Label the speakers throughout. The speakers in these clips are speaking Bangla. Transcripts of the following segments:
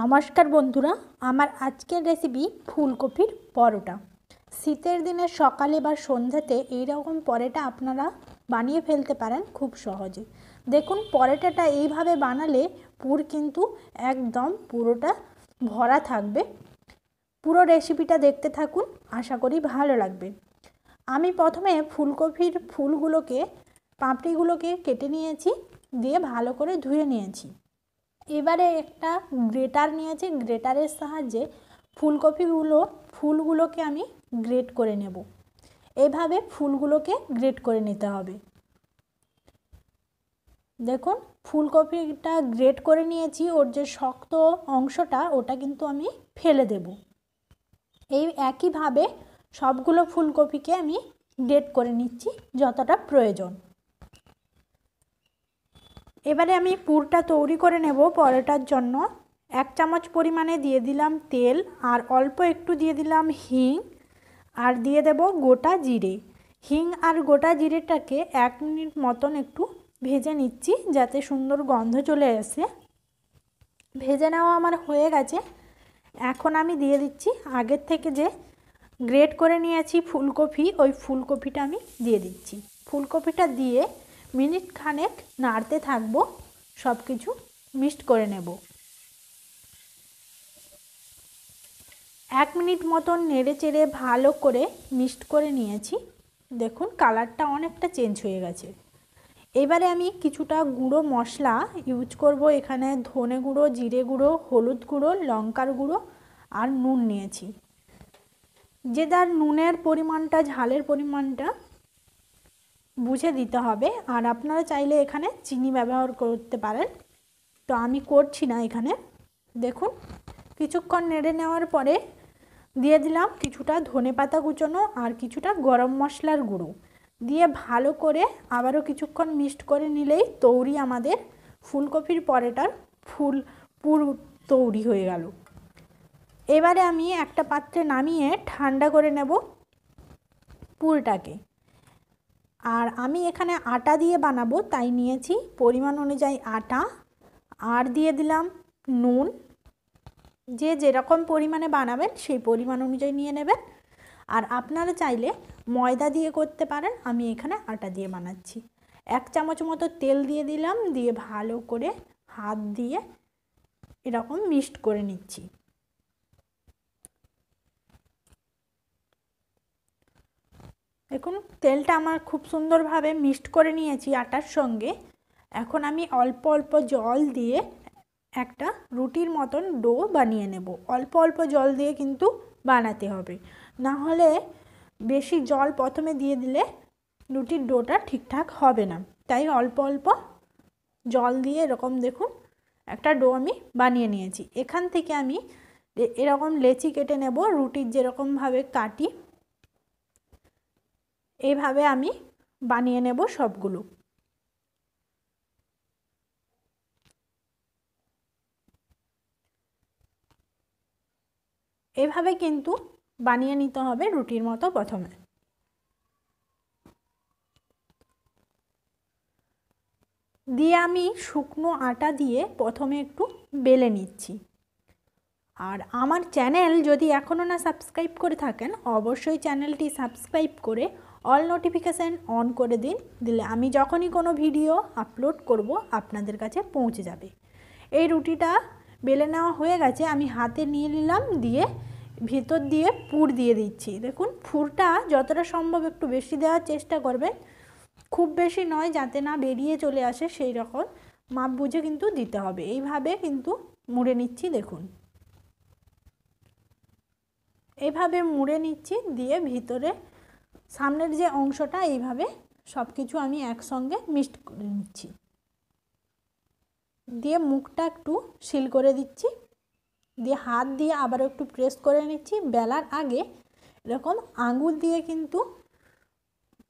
Speaker 1: নমস্কার বন্ধুরা আমার আজকের রেসিপি ফুলকপির পরোটা শীতের দিনে সকালে বা সন্ধ্যাতে এইরকম পরোটা আপনারা বানিয়ে ফেলতে পারেন খুব সহজে দেখুন পরোটাটা এইভাবে বানালে পুর কিন্তু একদম পুরোটা ভরা থাকবে পুরো রেসিপিটা দেখতে থাকুন আশা করি ভালো লাগবে আমি প্রথমে ফুলকপির ফুলগুলোকে পাপড়িগুলোকে কেটে নিয়েছি দিয়ে ভালো করে ধুয়ে নিয়েছি এবারে একটা গ্রেটার নিয়েছি গ্রেটারের সাহায্যে ফুলকপিগুলো ফুলগুলোকে আমি গ্রেট করে নেব এভাবে ফুলগুলোকে গ্রেট করে নিতে হবে দেখুন ফুলকপিটা গ্রেট করে নিয়েছি ওর যে শক্ত অংশটা ওটা কিন্তু আমি ফেলে দেব এই একইভাবে সবগুলো ফুলকপিকে আমি গ্রেট করে নিচ্ছি যতটা প্রয়োজন এবারে আমি পুরটা তৈরি করে নেব পরোটার জন্য এক চামচ পরিমাণে দিয়ে দিলাম তেল আর অল্প একটু দিয়ে দিলাম হিং আর দিয়ে দেব গোটা জিরে হিং আর গোটা জিরেটাকে এক মিনিট মতন একটু ভেজে নিচ্ছি যাতে সুন্দর গন্ধ চলে আসে ভেজে নেওয়া আমার হয়ে গেছে এখন আমি দিয়ে দিচ্ছি আগের থেকে যে গ্রেট করে নিয়েছি ফুলকপি ওই ফুলকপিটা আমি দিয়ে দিচ্ছি ফুলকপিটা দিয়ে মিনিট খানেক নাড়তে থাকবো সব কিছু মিক্সড করে নেব এক মিনিট মতন নেড়ে চেড়ে ভালো করে মিক্সড করে নিয়েছি দেখুন কালারটা অনেকটা চেঞ্জ হয়ে গেছে এবারে আমি কিছুটা গুঁড়ো মশলা ইউজ করব এখানে ধনে গুঁড়ো জিরে গুঁড়ো হলুদ গুঁড়ো লঙ্কার গুঁড়ো আর নুন নিয়েছি যে তার নুনের পরিমাণটা ঝালের পরিমাণটা বুঝে দিতে হবে আর আপনারা চাইলে এখানে চিনি ব্যবহার করতে পারেন তো আমি করছি না এখানে দেখুন কিছুক্ষণ নেড়ে নেওয়ার পরে দিয়ে দিলাম কিছুটা ধনে পাতা কুচোনো আর কিছুটা গরম মশলার গুঁড়ো দিয়ে ভালো করে আবারও কিছুক্ষণ মিক্সড করে নিলেই তৌরি আমাদের ফুলকপির পরেটার ফুল পুর তৌরি হয়ে গেল এবারে আমি একটা পাত্রে নামিয়ে ঠান্ডা করে নেব পুরটাকে আর আমি এখানে আটা দিয়ে বানাবো তাই নিয়েছি পরিমাণ অনুযায়ী আটা আর দিয়ে দিলাম নুন যে যেরকম পরিমাণে বানাবেন সেই পরিমাণ অনুযায়ী নিয়ে নেবেন আর আপনারা চাইলে ময়দা দিয়ে করতে পারেন আমি এখানে আটা দিয়ে বানাচ্ছি এক চামচ মতো তেল দিয়ে দিলাম দিয়ে ভালো করে হাত দিয়ে এরকম মিক্সড করে নিচ্ছি দেখুন তেলটা আমার খুব সুন্দরভাবে মিক্সড করে নিয়েছি আটার সঙ্গে এখন আমি অল্প অল্প জল দিয়ে একটা রুটির মতন ডো বানিয়ে নেব অল্প অল্প জল দিয়ে কিন্তু বানাতে হবে না হলে বেশি জল প্রথমে দিয়ে দিলে রুটির ডোটা ঠিকঠাক হবে না তাই অল্প অল্প জল দিয়ে এরকম দেখুন একটা ডো আমি বানিয়ে নিয়েছি এখান থেকে আমি এরকম লেচি কেটে নেব রুটির যেরকমভাবে কাটি এইভাবে আমি বানিয়ে নেব সবগুলো এভাবে কিন্তু বানিয়ে নিতে হবে রুটির মতো প্রথমে দিয়ে আমি শুকনো আটা দিয়ে প্রথমে একটু বেলে নিচ্ছি আর আমার চ্যানেল যদি এখনও না সাবস্ক্রাইব করে থাকেন অবশ্যই চ্যানেলটি সাবস্ক্রাইব করে অল নোটিফিকেশান অন করে দিন দিলে আমি যখনই কোনো ভিডিও আপলোড করব আপনাদের কাছে পৌঁছে যাবে এই রুটিটা বেলে নেওয়া হয়ে গেছে আমি হাতে নিয়ে নিলাম দিয়ে ভেতর দিয়ে পুর দিয়ে দিচ্ছি দেখুন ফুরটা যতটা সম্ভব একটু বেশি দেওয়ার চেষ্টা করবেন খুব বেশি নয় যাতে না বেরিয়ে চলে আসে সেই রকম মাপ বুঝে কিন্তু দিতে হবে এইভাবে কিন্তু মুড়ে নিচ্ছি দেখুন এইভাবে মুড়ে নিচ্ছি দিয়ে ভিতরে সামনের যে অংশটা এইভাবে সব কিছু আমি একসঙ্গে মিক্সড করে নিচ্ছি দিয়ে মুখটা একটু সিল করে দিচ্ছি দিয়ে হাত দিয়ে আবারও একটু প্রেস করে নিচ্ছি বেলার আগে এরকম আঙুল দিয়ে কিন্তু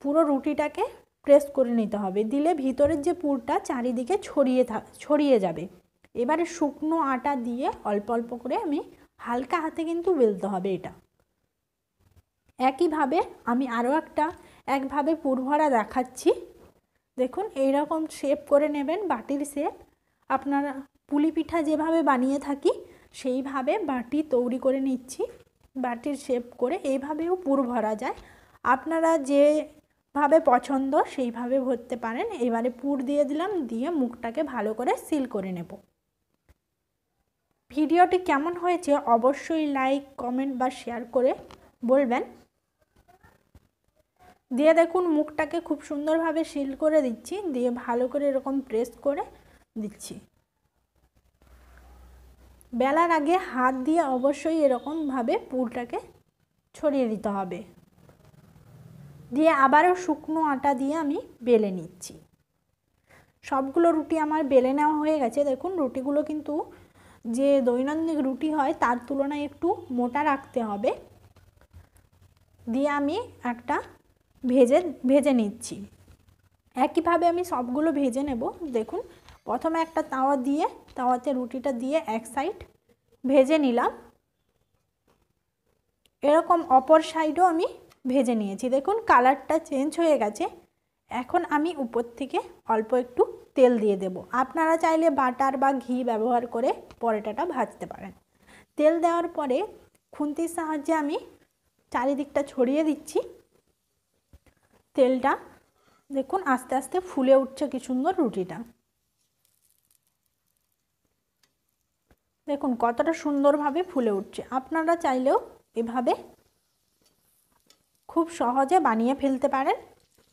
Speaker 1: পুরো রুটিটাকে প্রেস করে নিতে হবে দিলে ভিতরের যে পুরটা চারিদিকে ছড়িয়ে থা ছড়িয়ে যাবে এবারে শুকনো আটা দিয়ে অল্প অল্প করে আমি হালকা হাতে কিন্তু বেলতে হবে এটা একইভাবে আমি আরও একটা একভাবে পুরভরা দেখাচ্ছি দেখুন এই রকম শেপ করে নেবেন বাটির শেপ আপনারা পুলি পিঠা যেভাবে বানিয়ে থাকি সেইভাবে বাটি তৈরি করে নিচ্ছি বাটির শেপ করে এইভাবেও পুর ভরা যায় আপনারা যেভাবে পছন্দ সেইভাবে ভরতে পারেন এবারে পুর দিয়ে দিলাম দিয়ে মুখটাকে ভালো করে সিল করে নেব ভিডিওটি কেমন হয়েছে অবশ্যই লাইক কমেন্ট বা শেয়ার করে বলবেন দিয়ে দেখুন মুখটাকে খুব সুন্দরভাবে সিল করে দিচ্ছি দিয়ে ভালো করে এরকম প্রেস করে দিচ্ছি বেলার আগে হাত দিয়ে অবশ্যই এরকমভাবে পুরটাকে ছড়িয়ে দিতে হবে দিয়ে আবারও শুকনো আটা দিয়ে আমি বেলে নিচ্ছি সবগুলো রুটি আমার বেলে নেওয়া হয়ে গেছে দেখুন রুটিগুলো কিন্তু যে দৈনন্দিন রুটি হয় তার তুলনায় একটু মোটা রাখতে হবে দিয়ে আমি একটা ভেজে ভেজে নিচ্ছি একইভাবে আমি সবগুলো ভেজে নেব দেখুন প্রথমে একটা তাওয়া দিয়ে তাওয়াতে রুটিটা দিয়ে এক সাইড ভেজে নিলাম এরকম অপর সাইডও আমি ভেজে নিয়েছি দেখুন কালারটা চেঞ্জ হয়ে গেছে এখন আমি উপর থেকে অল্প একটু তেল দিয়ে দেব আপনারা চাইলে বাটার বা ঘি ব্যবহার করে পরোটাটা ভাজতে পারেন তেল দেওয়ার পরে খুন্তির সাহায্যে আমি চারিদিকটা ছড়িয়ে দিচ্ছি তেলটা দেখুন আস্তে আস্তে ফুলে উঠছে কি সুন্দর রুটিটা দেখুন কতটা সুন্দরভাবে ফুলে উঠছে আপনারা চাইলেও এভাবে খুব সহজে বানিয়ে ফেলতে পারেন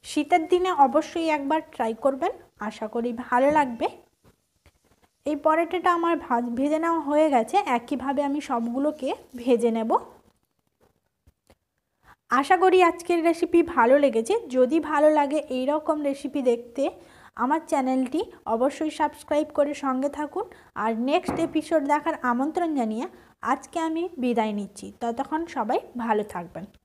Speaker 1: শীতের দিনে অবশ্যই একবার ট্রাই করবেন আশা করি ভালো লাগবে এই পরোটাটা আমার ভাজ ভেজে নেওয়া হয়ে গেছে একইভাবে আমি সবগুলোকে ভেজে নেব আশা করি আজকের রেসিপি ভালো লেগেছে যদি ভালো লাগে এই রকম রেসিপি দেখতে আমার চ্যানেলটি অবশ্যই সাবস্ক্রাইব করে সঙ্গে থাকুন আর নেক্সট এপিসোড দেখার আমন্ত্রণ জানিয়ে আজকে আমি বিদায় নিচ্ছি ততক্ষণ সবাই ভালো থাকবেন